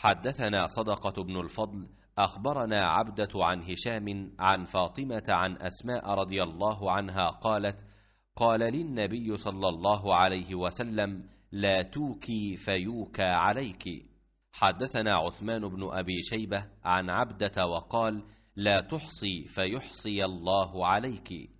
حدثنا صدقة بن الفضل أخبرنا عبدة عن هشام عن فاطمة عن أسماء رضي الله عنها قالت قال للنبي صلى الله عليه وسلم لا توكي فيوكى عليك حدثنا عثمان بن أبي شيبة عن عبدة وقال لا تحصي فيحصي الله عليك